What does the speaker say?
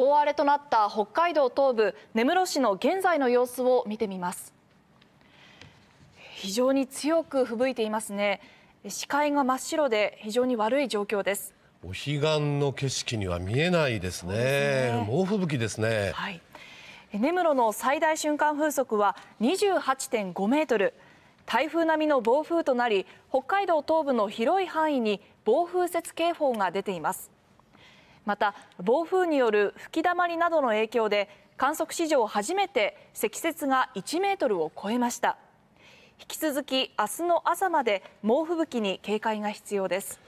大荒れとなった北海道東部根室市の現在の様子を見てみます非常に強く吹雪いていますね視界が真っ白で非常に悪い状況ですお彼岸の景色には見えないですね、ね、猛吹雪ですね、はい、根室の最大瞬間風速は28.5メートル台風並みの暴風となり北海道東部の広い範囲に暴風雪警報が出ていますまた暴風による吹きだまりなどの影響で観測史上初めて積雪が1メートルを超えました引き続き明日の朝まで猛吹雪に警戒が必要です